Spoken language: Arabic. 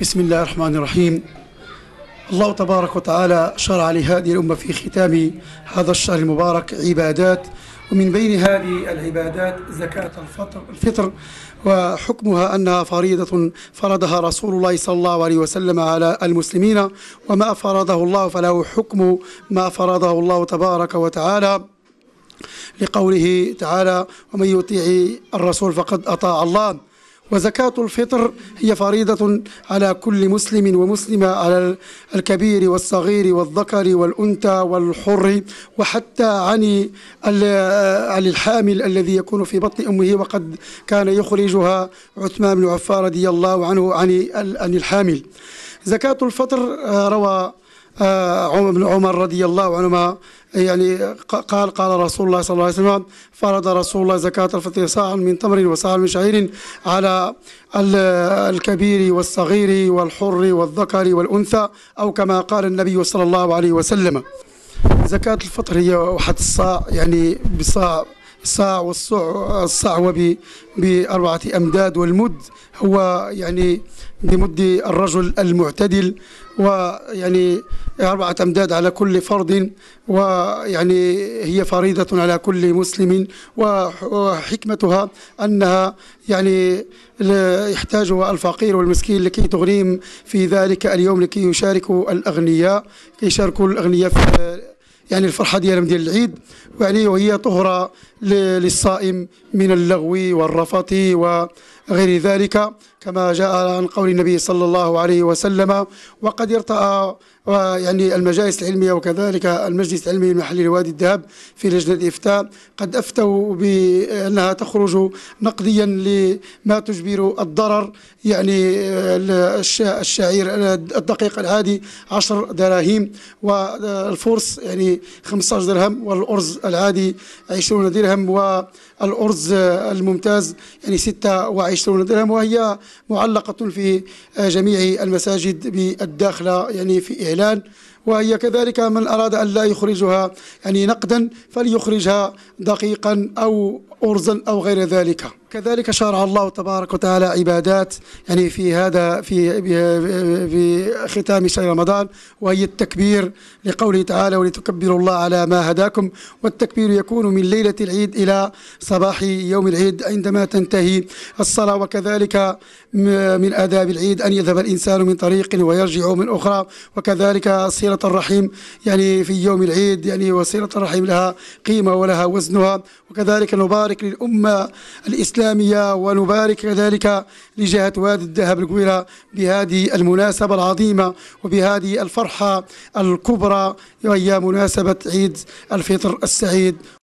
بسم الله الرحمن الرحيم الله تبارك وتعالى شرع لهذه الأمة في ختام هذا الشهر المبارك عبادات ومن بين هذه العبادات زكاة الفطر, الفطر وحكمها أنها فريضة فرضها رسول الله صلى الله عليه وسلم على المسلمين وما فرضه الله فله حكم ما فرضه الله تبارك وتعالى لقوله تعالى ومن يطيع الرسول فقد أطاع الله وزكاة الفطر هي فريضة على كل مسلم ومسلمة على الكبير والصغير والذكر والأنثى والحر وحتى عن عن الحامل الذي يكون في بطن أمه وقد كان يخرجها عثمان بن عفان رضي الله عنه عن عن الحامل زكاة الفطر آه، روى آه، عمر بن عمر رضي الله عنهما يعني قال قال رسول الله صلى الله عليه وسلم فرض رسول الله زكاة الفطر صاعا من تمر وصاعا من شعير على الكبير والصغير والحر والذكر والأنثى أو كما قال النبي صلى الله عليه وسلم زكاة الفطر هي واحد الصاع يعني بصاع الصاع والصاع الصعوة بأربعة أمداد والمد هو يعني بمد الرجل المعتدل ويعني أربعة أمداد على كل فرد ويعني هي فريضة على كل مسلم وحكمتها أنها يعني يحتاجها الفقير والمسكين لكي تغنيهم في ذلك اليوم لكي يشاركوا الأغنياء كي يشاركوا الأغنياء في يعني الفرحه ديالهم ديال العيد يعني وهي طهره للصائم من اللغو والرفث وغير ذلك كما جاء عن قول النبي صلى الله عليه وسلم وقد ارتأى يعني المجالس العلمية وكذلك المجلس العلمي المحلي لوادي الذهب في لجنة الإفتاء قد أفتوا بأنها تخرج نقديا لما تجبر الضرر يعني الشعير الدقيق العادي 10 دراهم والفرس يعني 15 درهم والأرز العادي 20 درهم والأرز الممتاز يعني 26 درهم وهي معلقة في جميع المساجد بالداخلة يعني في إعلان وهي كذلك من أراد أن لا يخرجها يعني نقدا فليخرجها دقيقا أو أرزا أو غير ذلك كذلك شرع الله تبارك وتعالى عبادات يعني في هذا في في ختام شهر رمضان وهي التكبير لقوله تعالى ولتكبروا الله على ما هداكم والتكبير يكون من ليلة العيد إلى صباح يوم العيد عندما تنتهي الصلاة وكذلك من آداب العيد أن يذهب الإنسان من طريق ويرجع من أخرى وكذلك صلة الرحيم يعني في يوم العيد يعني وصلة الرحيم لها قيمة ولها وزنها وكذلك نبارك للأمة الإسلامية الإسلامية ونبارك كذلك لجهة وادي الذهب القويرة بهذه المناسبة العظيمة وبهذه الفرحة الكبرى وهي مناسبة عيد الفطر السعيد